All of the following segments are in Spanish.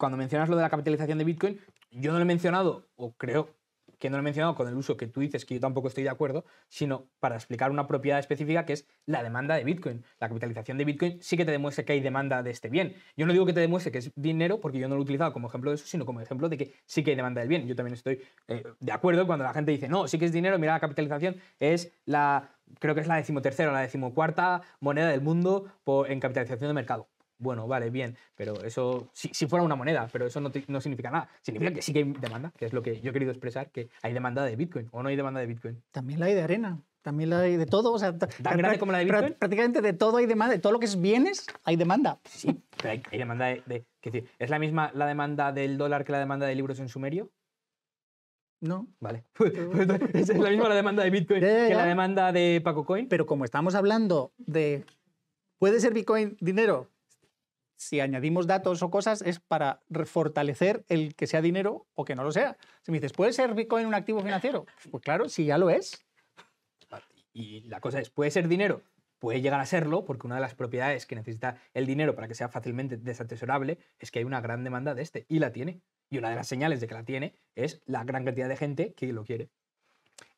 cuando mencionas lo de la capitalización de Bitcoin, yo no lo he mencionado, o creo que no lo he mencionado con el uso que tú dices, que yo tampoco estoy de acuerdo, sino para explicar una propiedad específica que es la demanda de Bitcoin. La capitalización de Bitcoin sí que te demuestra que hay demanda de este bien. Yo no digo que te demuestre que es dinero, porque yo no lo he utilizado como ejemplo de eso, sino como ejemplo de que sí que hay demanda del bien. Yo también estoy eh, de acuerdo cuando la gente dice, no, sí que es dinero, mira, la capitalización es la, creo que es la decimotercera o la decimocuarta moneda del mundo por, en capitalización de mercado bueno, vale, bien, pero eso, si, fuera una moneda, pero eso no, significa nada. Significa que sí que hay demanda, que es lo que yo he querido expresar, que hay demanda de Bitcoin o no hay demanda de Bitcoin. También la hay de arena, también la hay de todo. O sea, ¿Tan grande como la de Bitcoin? Prácticamente de todo hay demanda, de todo lo que es bienes hay demanda. Sí, pero hay, demanda de... ¿Es la misma la demanda del dólar que la demanda de libros en sumerio? No. Vale. Pues, pues, es la misma la demanda de Bitcoin que la demanda de Pacocoin? Pero como estamos hablando de. ¿Puede ser Bitcoin dinero? si añadimos datos o cosas es para fortalecer el que sea dinero o que no lo sea. Si me dices, ¿puede ser Bitcoin un activo financiero? Pues claro, si ya lo es. Y la cosa es, ¿puede ser dinero? Puede llegar a serlo, porque una de las propiedades que necesita el dinero para que sea fácilmente desatesorable es que hay una gran demanda de este, y la tiene. Y una de las señales de que la tiene es la gran cantidad de gente que lo quiere.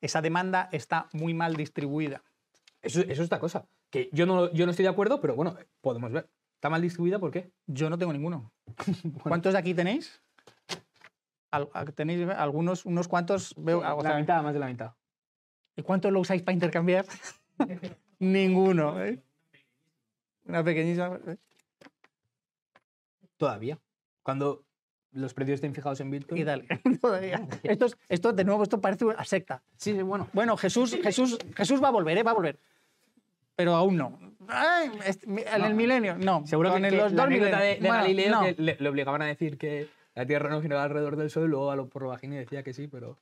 Esa demanda está muy mal distribuida. Eso, eso es otra cosa, que yo yo no estoy de acuerdo, pero bueno, podemos ver. ¿Está mal distribuida por qué? Yo no tengo ninguno. ¿Cuántos de aquí tenéis? tenéis eh, algunos, unos cuantos. Veo, la mitad, más de la mitad. ¿Y cuántos lo usáis para intercambiar? Ninguno. ¿eh? Una pequeñísima. ¿eh? Todavía. Cuando los precios estén fijados en Bitcoin. Y dale, todavía. esto, esto, de nuevo, esto parece una secta. Sí, sí, bueno. Bueno, Jesús, Jesús, Jesús va a volver, ¿eh? va a volver. Pero aún no en el milenio, no. Seguro que, en los Galileo le, obligaban a decir que la Tierra no giraba alrededor del Sol y luego a lo, por lo decía que sí, pero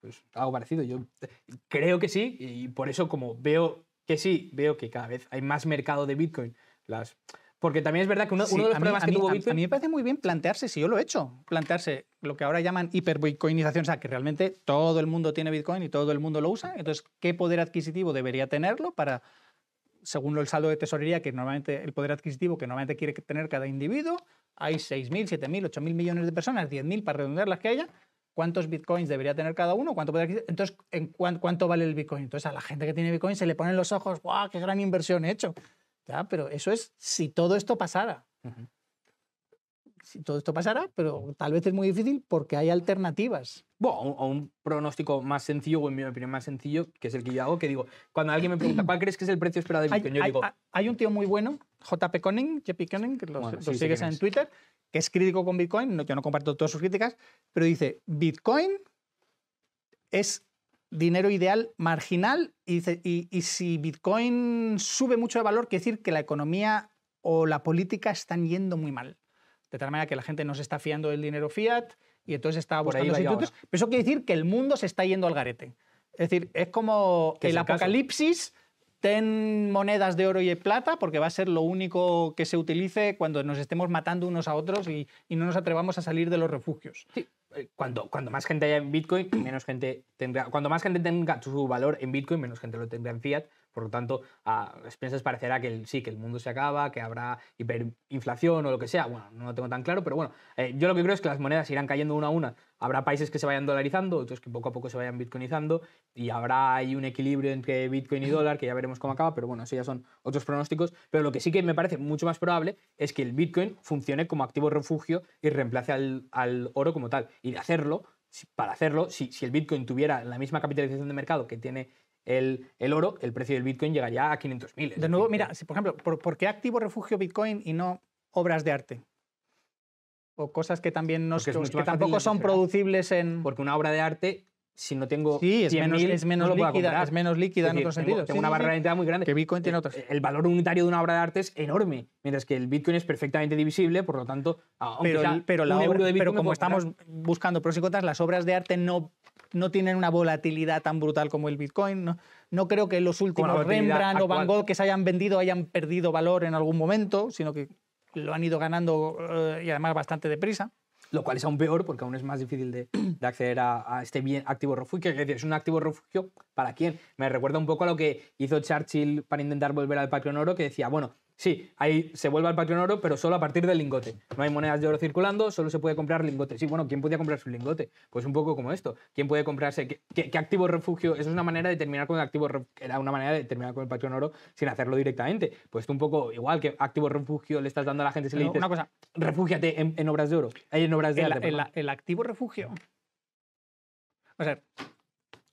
pues algo parecido. Yo creo que sí y por eso como veo que sí, veo que cada vez hay más mercado de Bitcoin. Las... Porque también es verdad que uno, de los problemas que A mí me parece muy bien plantearse, si yo lo he hecho, plantearse lo que ahora llaman hiperbitcoinización, o sea, que realmente todo el mundo tiene Bitcoin y todo el mundo lo usa, entonces, ¿qué poder adquisitivo debería tenerlo para según el saldo de tesorería que normalmente el poder adquisitivo que normalmente quiere tener cada individuo, hay 6.000, 7.000, 8.000 millones de personas, 10.000 para redondear las que haya, ¿cuántos bitcoins debería tener cada uno? ¿Cuánto Entonces, ¿en cuánto vale el bitcoin? Entonces, a la gente que tiene bitcoin se le ponen los ojos, ¡guau, qué gran inversión he hecho! Ya, pero eso es si todo esto pasara si todo esto pasará, pero tal vez es muy difícil porque hay alternativas. Bueno, a un, pronóstico más sencillo, o en mi opinión más sencillo, que es el que yo hago, que digo, cuando alguien me pregunta, ¿cuál crees que es el precio esperado de Bitcoin? yo digo... Hay un tío muy bueno, JP Conning, que lo, sigues en Twitter, que es crítico con Bitcoin, yo no comparto todas sus críticas, pero dice, Bitcoin es dinero ideal marginal y, y si Bitcoin sube mucho de valor, quiere decir que la economía o la política están yendo muy mal. De tal manera que la gente no se está fiando del dinero fiat y entonces está buscando sustitutos. Pero eso quiere decir que el mundo se está yendo al garete. Es decir, es como el apocalipsis, ten monedas de oro y plata, porque va a ser lo único que se utilice cuando nos estemos matando unos a otros y, no nos atrevamos a salir de los refugios. Sí. Eh, cuando, cuando, más gente haya en Bitcoin, menos gente tendrá. Cuando más gente tenga su valor en Bitcoin, menos gente lo tendrá en Fiat, por lo tanto, a ah, Spencer parecerá que el, sí, que el mundo se acaba, que habrá hiperinflación o lo que sea. Bueno, no lo tengo tan claro, pero bueno, eh, yo lo que creo es que las monedas irán cayendo una a una. Habrá países que se vayan dolarizando, otros que poco a poco se vayan bitcoinizando, y habrá ahí un equilibrio entre bitcoin y dólar, que ya veremos cómo acaba, pero bueno, eso ya son otros pronósticos. Pero lo que sí que me parece mucho más probable es que el bitcoin funcione como activo refugio y reemplace al, oro como tal. Y de hacerlo, para hacerlo, si, si, el Bitcoin tuviera la misma capitalización de mercado que tiene el, oro, el precio del Bitcoin llega ya a 500.000. De nuevo, mira, por ejemplo, ¿por, qué activo refugio Bitcoin y no obras de arte? O cosas que también no, que tampoco son producibles en... Porque una obra de arte si no tengo sí, es menos, es menos líquida, es menos líquida en otro sentido. Tengo una barrera de entrada muy grande. Que Bitcoin tiene otros. El valor unitario de una obra de arte es enorme, mientras que el Bitcoin es perfectamente divisible, por lo tanto, pero, pero como estamos buscando pros y las obras de arte no no tienen una volatilidad tan brutal como el Bitcoin. No, creo que los últimos Rembrandt o Van Gogh que se hayan vendido hayan perdido valor en algún momento, sino que lo han ido ganando eh, y además bastante deprisa. Lo cual es aún peor porque aún es más difícil de, acceder a, este bien activo refugio. Es es un activo refugio para quién. Me recuerda un poco a lo que hizo Churchill para intentar volver al patrón oro, que decía, bueno, Sí, ahí se vuelve al patrón oro, pero solo a partir del lingote. No hay monedas de oro circulando, solo se puede comprar lingote. Sí, bueno, ¿quién podía comprar su lingote? Pues un poco como esto. ¿Quién puede comprarse? ¿Qué, activo refugio? Esa es una manera de terminar con el activo era una manera de terminar con el patrón oro sin hacerlo directamente. Pues tú un poco, igual que activo refugio le estás dando a la gente si le dices, Una cosa. Refúgiate en, obras de oro. En obras de el, el, activo refugio. O sea,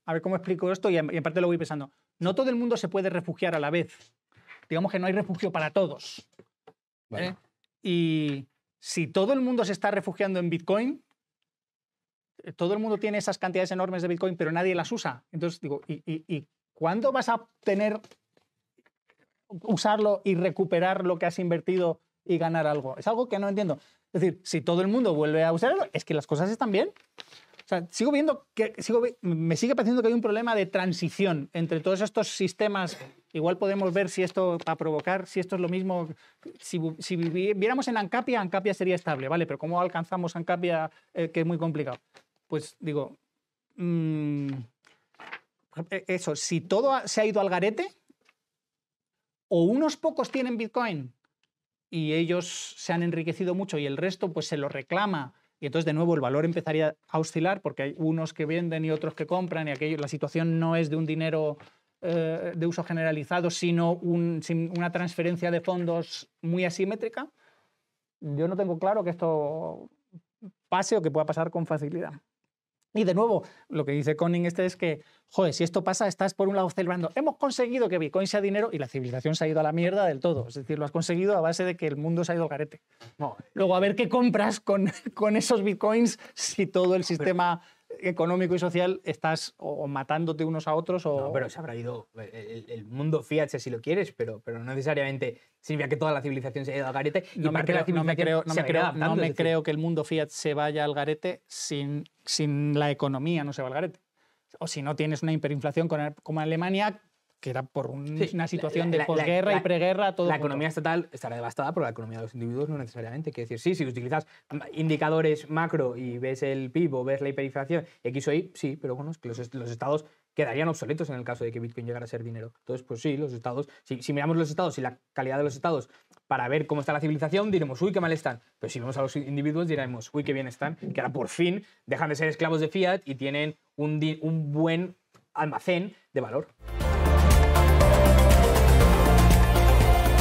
a ver cómo explico esto y en, parte lo voy pensando. No todo el mundo se puede refugiar a la vez digamos que no hay refugio para todos. ¿eh? Y si todo el mundo se está refugiando en Bitcoin, eh, todo el mundo tiene esas cantidades enormes de Bitcoin, pero nadie las usa. Entonces digo, ¿y, y, y cuándo vas a tener, usarlo y recuperar lo que has invertido y ganar algo? Es algo que no entiendo. Es decir, si todo el mundo vuelve a usarlo, es que las cosas están bien sigo viendo que me sigue pareciendo que hay un problema de transición entre todos estos sistemas. Igual podemos ver si esto va a provocar, si esto es lo mismo. Si, si viviéramos en Ancapia, Ancapia sería estable, ¿vale? Pero ¿cómo alcanzamos Ancapia, eh, que es muy complicado? Pues digo, mm, e, eso, si todo se ha ido al garete, o unos pocos tienen Bitcoin y ellos se han enriquecido mucho y el resto pues se lo reclama y entonces, de nuevo, el valor empezaría a oscilar porque hay unos que venden y otros que compran y aquello, la situación no es de un dinero eh, de uso generalizado, sino una transferencia de fondos muy asimétrica. Yo no tengo claro que esto pase o que pueda pasar con facilidad. Y de nuevo, lo que dice Conning este es que, joder, si esto pasa, estás por un lado celebrando, hemos conseguido que Bitcoin sea dinero y la civilización se ha ido a la mierda del todo. Es decir, lo has conseguido a base de que el mundo se ha ido al garete. Luego, a ver eh, qué compras con, con esos Bitcoins si todo el sistema económico y social estás o matándote unos a otros o... No, pero se habrá ido eh, el, mundo fiat si lo quieres, pero, pero no necesariamente significa que toda la civilización se haya al garete y no la me creo, no me creo, que el mundo fiat se vaya al garete sin, sin la economía no se va al garete. O si no tienes una hiperinflación como Alemania, que era por una situación de posguerra y preguerra, La economía estatal estará devastada, pero la economía de los individuos no necesariamente. Quiero decir, sí, si utilizas indicadores macro y ves el PIB o ves la hiperinflación, X o Y, sí, pero bueno, los, estados quedarían obsoletos en el caso de que Bitcoin llegara a ser dinero. Entonces, pues sí, los estados, si, miramos los estados y la calidad de los estados para ver cómo está la civilización, diremos, uy, qué mal están. Pero si vemos a los individuos, diremos, uy, qué bien están, que ahora por fin dejan de ser esclavos de fiat y tienen un, un buen almacén de valor.